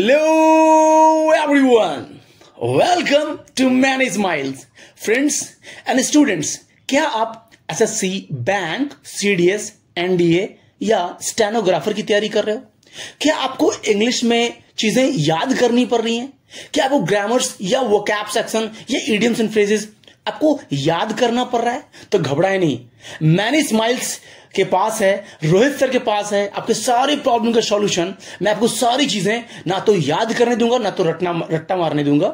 Hello everyone. Welcome to Many miles friends and students क्या आप SSC, bank CDS NDA या stenographer की तैयारी कर रहे हो क्या आपको इंग्लिश में चीजें याद करनी पड़ रही हैं क्या आपको ग्रामर्स या कैप सेक्शन या इडियम्स एंड फ्रेजेस आपको याद करना पड़ रहा है तो घबराए नहीं मैनी स्माइल्स के पास है रोहित सर के पास है आपके सारे प्रॉब्लम का सॉल्यूशन मैं आपको सारी चीजें ना तो याद करने दूंगा ना तो रटना रट्टा मारने दूंगा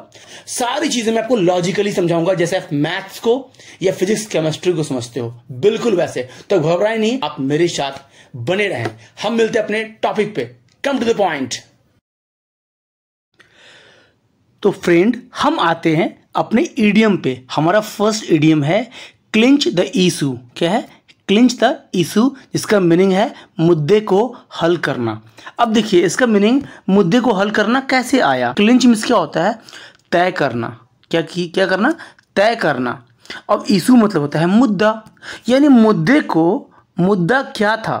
सारी चीजें मैं आपको लॉजिकली समझाऊंगा जैसे आप मैथ्स को या फिजिक्स केमिस्ट्री को समझते हो बिल्कुल वैसे तो घबराए नहीं आप मेरे साथ बने रहें हम मिलते अपने टॉपिक पे कम टू द पॉइंट तो फ्रेंड हम आते हैं अपने ईडियम पे हमारा फर्स्ट ईडीएम है क्लिंच द ईशू क्या है क्लिंच द ईशू इसका मीनिंग है मुद्दे को हल करना अब देखिए इसका मीनिंग मुद्दे को हल करना कैसे आया क्लिंच मीन्स क्या होता है तय करना क्या की क्या करना तय करना अब ईशू मतलब होता है मुद्दा यानी मुद्दे को मुद्दा क्या था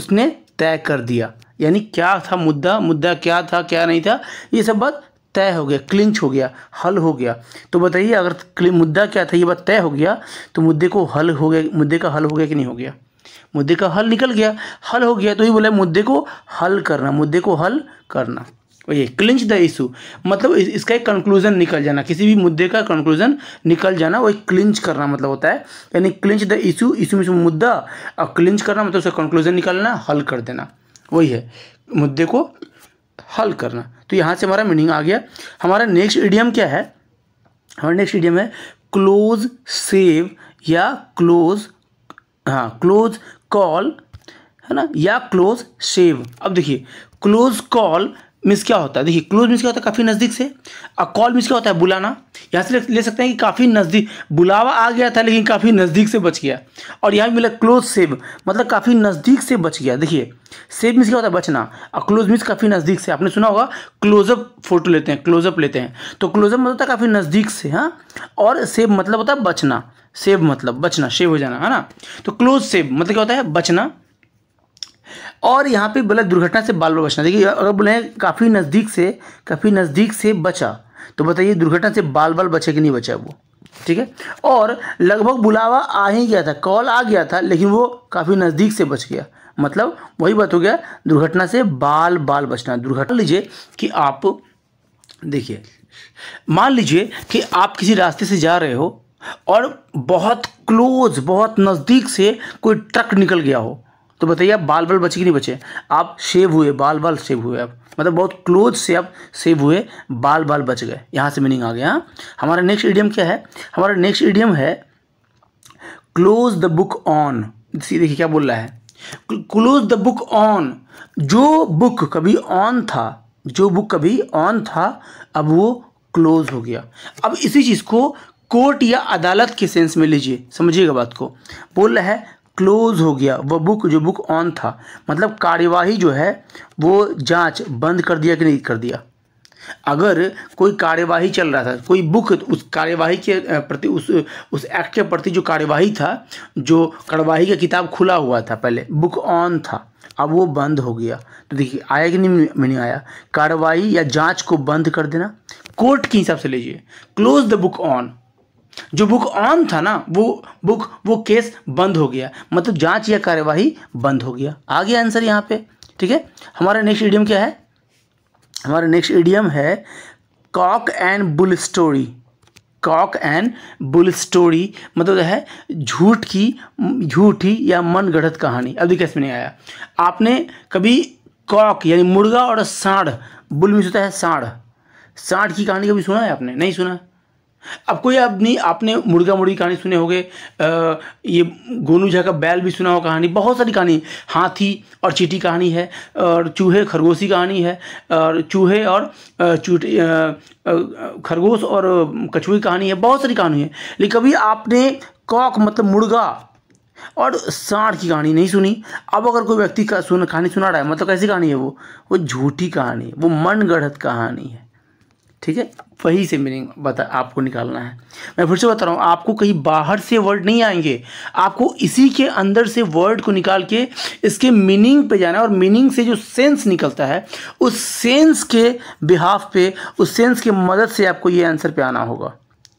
उसने तय कर दिया यानी क्या था मुद्दा मुद्दा क्या था क्या नहीं था ये सब बात तय हो गया क्लिंच हो गया हल हो गया तो बताइए अगर मुद्दा क्या था ये बात तय हो गया तो मुद्दे को हल हो गया मुद्दे का हल हो गया कि नहीं हो गया मुद्दे का हल निकल गया हल हो गया तो ये बोला मुद्दे को हल करना मुद्दे को हल करना वही क्लिंच द इशू मतलब इस, इसका एक कंक्लूजन निकल जाना किसी भी मुद्दे का कंक्लूजन निकल जाना वही क्लिंच करना मतलब होता है यानी क्लिंच द इशू इशू में मुद्दा और क्लिंच करना मतलब उसका कंक्लूजन निकालना हल कर देना वही है मुद्दे को हल करना तो यहाँ से हमारा मीनिंग आ गया हमारा नेक्स्ट इडियम क्या है हमारा नेक्स्ट इडियम है क्लोज सेव या क्लोज हाँ क्लोज कॉल है ना या क्लोज सेव अब देखिए क्लोज कॉल मीन्स क्या होता है देखिए क्लोज मीन्स क्या होता है काफ़ी नज़दीक से और कॉल मीन्स क्या होता है बुलाना यहाँ से ले सकते हैं कि काफ़ी नज़दीक बुलावा आ गया था लेकिन काफ़ी नज़दीक से बच गया और यहाँ मिला क्लोज सेव मतलब काफ़ी नज़दीक से बच गया देखिए सेव मीन्स क्या होता है बचना और क्लोज मीन्स काफ़ी नज़दीक से आपने सुना होगा क्लोजअप फोटो लेते हैं क्लोजअप लेते हैं तो क्लोजअप मतलब होता है काफ़ी नज़दीक से हाँ और सेव मतलब होता है बचना सेव मतलब बचना सेव हो जाना है ना तो क्लोज सेव मतलब क्या होता है बचना और यहाँ पे बोला दुर्घटना से बाल बाल बचना देखिए अगर बोले काफ़ी नज़दीक से काफ़ी नज़दीक से बचा तो बताइए दुर्घटना से बाल बाल बचे कि नहीं बचा वो ठीक है और लगभग बुलावा आ ही गया था कॉल आ गया था लेकिन वो काफ़ी नज़दीक से बच गया मतलब वही बात हो गया दुर्घटना से बाल बाल बचना दुर्घटना लीजिए कि आप देखिए मान लीजिए कि आप किसी रास्ते से जा रहे हो और बहुत क्लोज बहुत नज़दीक से कोई ट्रक निकल गया हो तो बताइए आप बाल बाल बचे कि नहीं बचे आप सेव हुए बाल बाल सेव हुए आप मतलब बहुत क्लोज से आप सेव हुए बाल बाल बच गए यहाँ से मीनिंग आ गया हमारा नेक्स्ट इडियम क्या है हमारा नेक्स्ट इडियम है क्लोज द बुक ऑन इसी देखिए क्या बोल रहा है क्लोज द बुक ऑन जो बुक कभी ऑन था जो बुक कभी ऑन था अब वो क्लोज हो गया अब इसी चीज़ को कोर्ट या अदालत के सेंस में लीजिए समझिएगा बात को बोल रहा है क्लोज हो गया वह बुक जो बुक ऑन था मतलब कार्यवाही जो है वो जांच बंद कर दिया कि नहीं कर दिया अगर कोई कार्यवाही चल रहा था कोई बुक तो उस कार्यवाही के प्रति उस उस एक्ट के प्रति जो कार्यवाही था जो कार्यवाही का किताब खुला हुआ था पहले बुक ऑन था अब वो बंद हो गया तो देखिए आया कि नहीं मैंने आया कार्रवाई या जांच को बंद कर देना कोर्ट के हिसाब से लीजिए क्लोज द बुक ऑन जो बुक ऑन था ना वो बुक वो केस बंद हो गया मतलब जांच या कार्यवाही बंद हो गया आ गया आंसर यहाँ पे ठीक है हमारा नेक्स्ट ईडियम क्या है हमारा नेक्स्ट ईडियम है cock and bull story cock and bull story मतलब है झूठ की झूठी या मनगढ़ंत कहानी अब देखिए इसमें नहीं आया आपने कभी कॉक यानी मुर्गा और साढ़ बुल में होता है साढ़ साढ़ की कहानी कभी सुना है आपने नहीं सुना अब कोई अपनी आपने मुर्गा मुर्गी कहानी सुने होंगे ये गोनू झा का बैल भी सुना हो कहानी बहुत सारी कहानी हाथी और चीटी कहानी है और चूहे खरगोशी कहानी है और चूहे और चूटे खरगोश और कछुए कहानी है बहुत सारी कहानी है लेकिन कभी आपने कॉक मतलब मुर्गा और साढ़ की कहानी नहीं सुनी अब अगर कोई व्यक्ति का सुन कहानी सुना रहा है मतलब कैसी कहानी है वो वो झूठी कहानी है वो मनगढ़ंत कहानी है ठीक है वही से मीनिंग बता आपको निकालना है मैं फिर से बता रहा हूँ आपको कहीं बाहर से वर्ड नहीं आएंगे आपको इसी के अंदर से वर्ड को निकाल के इसके मीनिंग पे जाना है और मीनिंग से जो सेंस निकलता है उस सेंस के बिहाफ पे उस सेंस के मदद से आपको ये आंसर पे आना होगा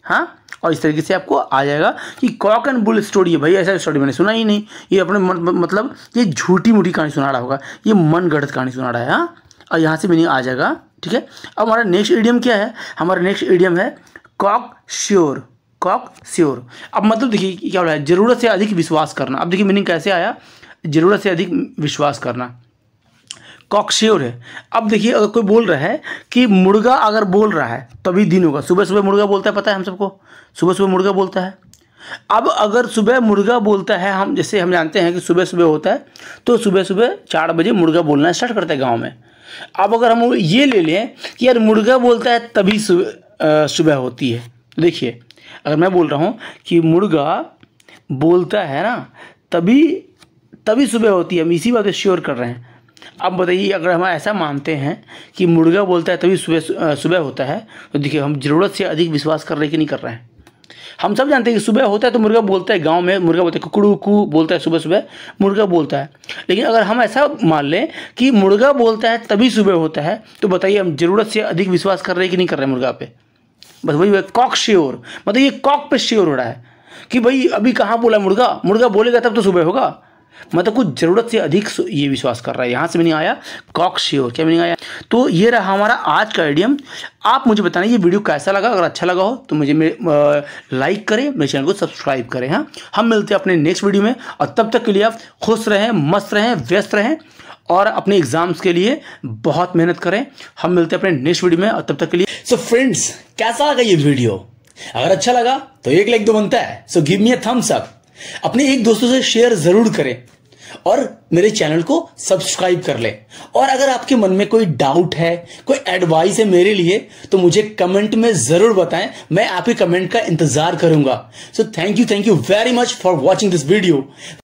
हाँ और इस तरीके से आपको आ जाएगा कि कॉक एंड बुल स्टोरी है भाई ऐसा स्टोरी मैंने सुना ही नहीं ये अपने मतलब ये झूठी मूठी कहानी सुना रहा होगा ये मन गढ़त कहानी सुना रहा है हाँ और यहाँ से मीनिंग आ जाएगा ठीक है अब हमारा नेक्स्ट ईडियम क्या है हमारा नेक्स्ट ईडियम है कॉक श्योर कॉक श्योर अब मतलब देखिए क्या हो रहा है ज़रूरत से अधिक विश्वास करना अब देखिए मीनिंग कैसे आया ज़रूरत से अधिक विश्वास करना कॉकश्योर है अब देखिए अगर कोई बोल रहा है कि मुर्गा अगर बोल रहा है तभी दिन होगा सुबह सुबह मुर्गा बोलता है पता है हम सबको सुबह सुबह मुर्गा बोलता है अब अगर सुबह मुर्गा बोलता है हम जैसे हम जानते हैं कि सुबह सुबह होता है तो सुबह सुबह चार बजे मुर्गा बोलना स्टार्ट करता है गाँव में अब अगर हम ये ले लें कि यार मुर्गा बोलता है तभी सुबह होती है देखिए अगर मैं बोल रहा हूँ कि मुर्गा बोलता है ना तभी तभी सुबह होती है हम इसी बात श्योर कर रहे हैं अब बताइए अगर हम ऐसा मानते हैं कि मुर्गा बोलता है तभी सुबह सुबह होता है तो देखिए हम ज़रूरत से अधिक विश्वास कर रहे कि नहीं कर रहे हैं हम सब जानते हैं कि सुबह होता है तो मुर्गा बोलता है गांव में मुर्गा बोलता है कुकड़ू कु बोलता है सुबह सुबह मुर्गा बोलता है लेकिन अगर हम ऐसा मान लें कि मुर्गा बोलता है तभी सुबह होता है तो बताइए हम ज़रूरत से अधिक विश्वास कर रहे हैं कि नहीं कर रहे मुर्गा पे बस वही कॉक श्योर मतलब ये कॉक पे श्योर हो रहा है कि भाई अभी कहाँ बोला मुर्गा मुर्गा बोलेगा तब तो सुबह होगा मतलब कुछ ज़रूरत से अधिक ये विश्वास कर रहा है यहाँ से मैंने आया कॉक श्योर क्या मैंने आया तो ये रहा हमारा आज का आइडियम आप मुझे बताना ये वीडियो कैसा लगा अगर अच्छा लगा हो तो मुझे लाइक करें मेरे चैनल को सब्सक्राइब करें हाँ हम मिलते हैं अपने नेक्स्ट वीडियो में और तब तक के लिए आप खुश रहें मस्त रहें व्यस्त रहें और अपने एग्जाम्स के लिए बहुत मेहनत करें हम मिलते हैं अपने नेक्स्ट वीडियो में और तब तक के लिए सो फ्रेंड्स कैसा लगा ये वीडियो अगर अच्छा लगा तो एक लाइक दो तो बनता है so give me a thumbs up अपने एक दोस्तों से शेयर जरूर करें और मेरे चैनल को सब्सक्राइब कर लें और अगर आपके मन में कोई डाउट है कोई एडवाइस है मेरे लिए तो मुझे कमेंट में जरूर बताएं मैं आपके कमेंट का इंतजार करूंगा so thank you thank you very much for watching this video